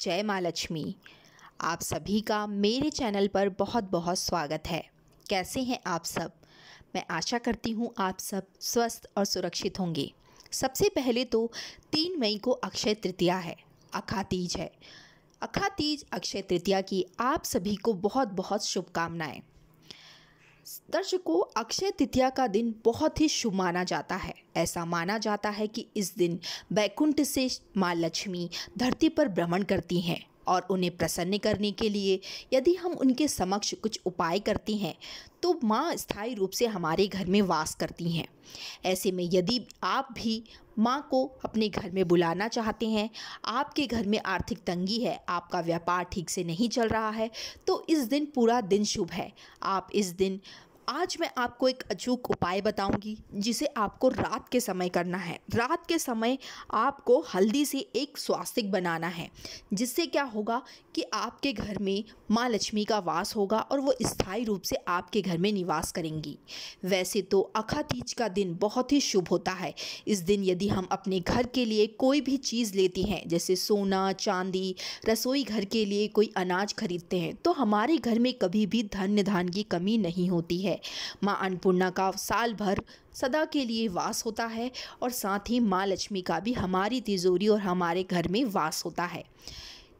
जय माँ लक्ष्मी आप सभी का मेरे चैनल पर बहुत बहुत स्वागत है कैसे हैं आप सब मैं आशा करती हूँ आप सब स्वस्थ और सुरक्षित होंगे सबसे पहले तो तीन मई को अक्षय तृतीया है अखातीज है अखातीज अक्षय तृतीया की आप सभी को बहुत बहुत शुभकामनाएं दर्शकों अक्षय तृतीया का दिन बहुत ही शुभ माना जाता है ऐसा माना जाता है कि इस दिन बैकुंठ से माँ लक्ष्मी धरती पर भ्रमण करती हैं और उन्हें प्रसन्न करने के लिए यदि हम उनके समक्ष कुछ उपाय करते हैं तो माँ स्थायी रूप से हमारे घर में वास करती हैं ऐसे में यदि आप भी माँ को अपने घर में बुलाना चाहते हैं आपके घर में आर्थिक तंगी है आपका व्यापार ठीक से नहीं चल रहा है तो इस दिन पूरा दिन शुभ है आप इस दिन आज मैं आपको एक अचूक उपाय बताऊंगी जिसे आपको रात के समय करना है रात के समय आपको हल्दी से एक स्वास्तिक बनाना है जिससे क्या होगा कि आपके घर में माँ लक्ष्मी का वास होगा और वो स्थायी रूप से आपके घर में निवास करेंगी वैसे तो अखा तीज का दिन बहुत ही शुभ होता है इस दिन यदि हम अपने घर के लिए कोई भी चीज़ लेती हैं जैसे सोना चांदी रसोई घर के लिए कोई अनाज खरीदते हैं तो हमारे घर में कभी भी धन्य धान की कमी नहीं होती है है माँ अन्नपूर्णा का साल भर सदा के लिए वास होता है और साथ ही माँ लक्ष्मी का भी हमारी तिजोरी और हमारे घर में वास होता है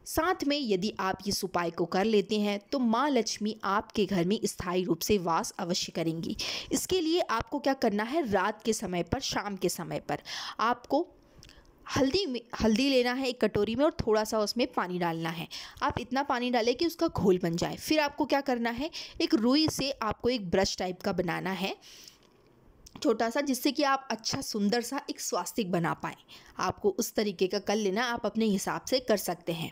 साथ में यदि आप इस उपाय को कर लेते हैं तो माँ लक्ष्मी आपके घर में स्थायी रूप से वास अवश्य करेंगी इसके लिए आपको क्या करना है रात के समय पर शाम के समय पर आपको हल्दी में हल्दी लेना है एक कटोरी में और थोड़ा सा उसमें पानी डालना है आप इतना पानी डालें कि उसका घोल बन जाए फिर आपको क्या करना है एक रुई से आपको एक ब्रश टाइप का बनाना है छोटा सा जिससे कि आप अच्छा सुंदर सा एक स्वास्तिक बना पाएँ आपको उस तरीके का कर लेना आप अपने हिसाब से कर सकते हैं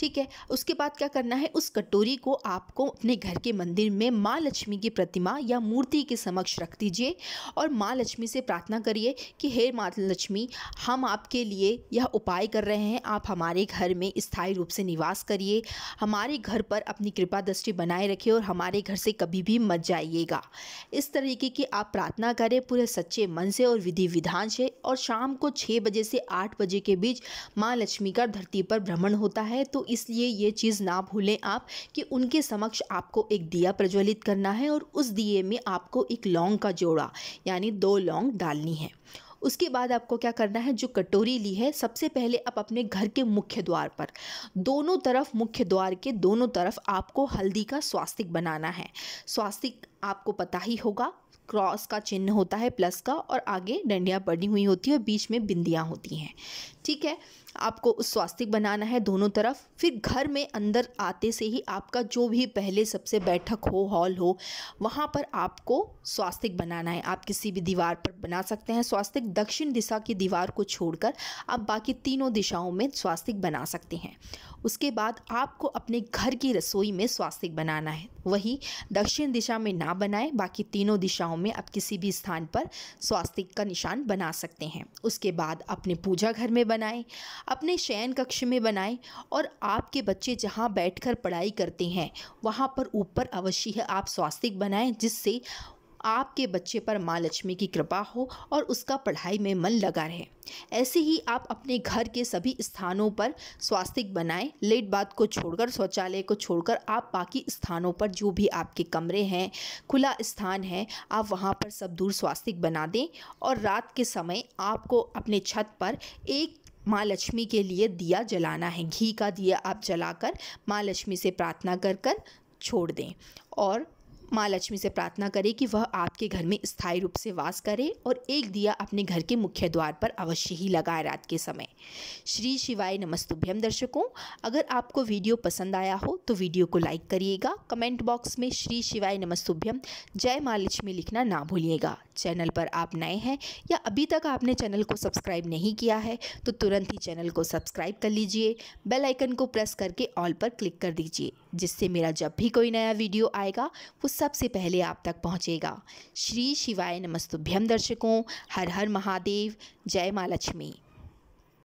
ठीक है उसके बाद क्या करना है उस कटोरी को आपको अपने घर के मंदिर में माँ लक्ष्मी की प्रतिमा या मूर्ति के समक्ष रख दीजिए और माँ लक्ष्मी से प्रार्थना करिए कि हे माँ लक्ष्मी हम आपके लिए यह उपाय कर रहे हैं आप हमारे घर में स्थायी रूप से निवास करिए हमारे घर पर अपनी कृपा दृष्टि बनाए रखिए और हमारे घर से कभी भी मत जाइएगा इस तरीके की आप प्रार्थना करें करें पूरे सच्चे मन से और विधि विधान से और शाम को छः बजे से आठ बजे के बीच माँ लक्ष्मी का धरती पर भ्रमण होता है तो इसलिए ये चीज़ ना भूलें आप कि उनके समक्ष आपको एक दिया प्रज्वलित करना है और उस दिए में आपको एक लौंग का जोड़ा यानी दो लौंग डालनी है उसके बाद आपको क्या करना है जो कटोरी ली है सबसे पहले आप अपने घर के मुख्य द्वार पर दोनों तरफ मुख्य द्वार के दोनों तरफ आपको हल्दी का स्वास्तिक बनाना है स्वास्तिक आपको पता ही होगा क्रॉस का चिन्ह होता है प्लस का और आगे डंडियाँ बढ़ी हुई होती है और बीच में बिंदियाँ होती हैं ठीक है आपको स्वास्तिक बनाना है दोनों तरफ फिर घर में अंदर आते से ही आपका जो भी पहले सबसे बैठक हो हॉल हो वहाँ पर आपको स्वास्तिक बनाना है आप किसी भी दीवार पर बना सकते हैं स्वास्तिक दक्षिण दिशा की दीवार को छोड़कर आप बाकी तीनों दिशाओं में स्वास्तिक बना सकते हैं उसके बाद आपको अपने घर की रसोई में स्वास्तिक बनाना है वही दक्षिण दिशा में ना ना बनाएं बाकी तीनों दिशाओं में आप किसी भी स्थान पर स्वास्तिक का निशान बना सकते हैं उसके बाद अपने पूजा घर में बनाएं अपने शयन कक्ष में बनाएं और आपके बच्चे जहाँ बैठकर पढ़ाई करते हैं वहाँ पर ऊपर अवश्य आप स्वास्तिक बनाएं जिससे आपके बच्चे पर माँ लक्ष्मी की कृपा हो और उसका पढ़ाई में मन लगा रहे ऐसे ही आप अपने घर के सभी स्थानों पर स्वास्तिक बनाएं लेट बात को छोड़कर शौचालय को छोड़कर आप बाकी स्थानों पर जो भी आपके कमरे हैं खुला स्थान है आप वहाँ पर सब दूर स्वास्तिक बना दें और रात के समय आपको अपने छत पर एक माँ लक्ष्मी के लिए दिया जलाना है घी का दिया आप जलाकर माँ लक्ष्मी से प्रार्थना कर कर छोड़ दें और माँ लक्ष्मी से प्रार्थना करें कि वह आपके घर में स्थायी रूप से वास करे और एक दिया अपने घर के मुख्य द्वार पर अवश्य ही लगाए रात के समय श्री शिवाय नमस्तुभ्यम दर्शकों अगर आपको वीडियो पसंद आया हो तो वीडियो को लाइक करिएगा कमेंट बॉक्स में श्री शिवाय नमस्तुभ्यम जय माँ लक्ष्मी लिखना ना भूलिएगा चैनल पर आप नए हैं या अभी तक आपने चैनल को सब्सक्राइब नहीं किया है तो तुरंत ही चैनल को सब्सक्राइब कर लीजिए बेल आइकन को प्रेस करके ऑल पर क्लिक कर दीजिए जिससे मेरा जब भी कोई नया वीडियो आएगा वो सबसे पहले आप तक पहुंचेगा श्री शिवाय नमस्तुभ्यम दर्शकों हर हर महादेव जय माँ लक्ष्मी